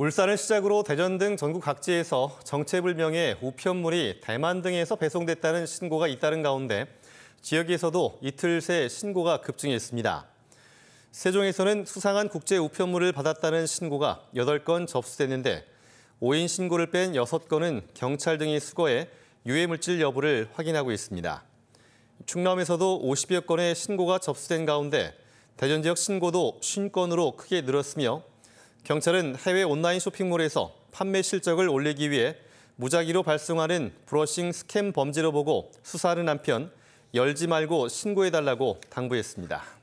울산을 시작으로 대전 등 전국 각지에서 정체불명의 우편물이 대만 등에서 배송됐다는 신고가 잇따른 가운데 지역에서도 이틀 새 신고가 급증했습니다. 세종에서는 수상한 국제 우편물을 받았다는 신고가 8건 접수됐는데 5인 신고를 뺀 6건은 경찰 등이 수거해 유해물질 여부를 확인하고 있습니다. 충남에서도 50여 건의 신고가 접수된 가운데 대전 지역 신고도 50건으로 크게 늘었으며 경찰은 해외 온라인 쇼핑몰에서 판매 실적을 올리기 위해 무작위로 발송하는 브러싱 스캠 범죄로 보고 수사하는 한편 열지 말고 신고해달라고 당부했습니다.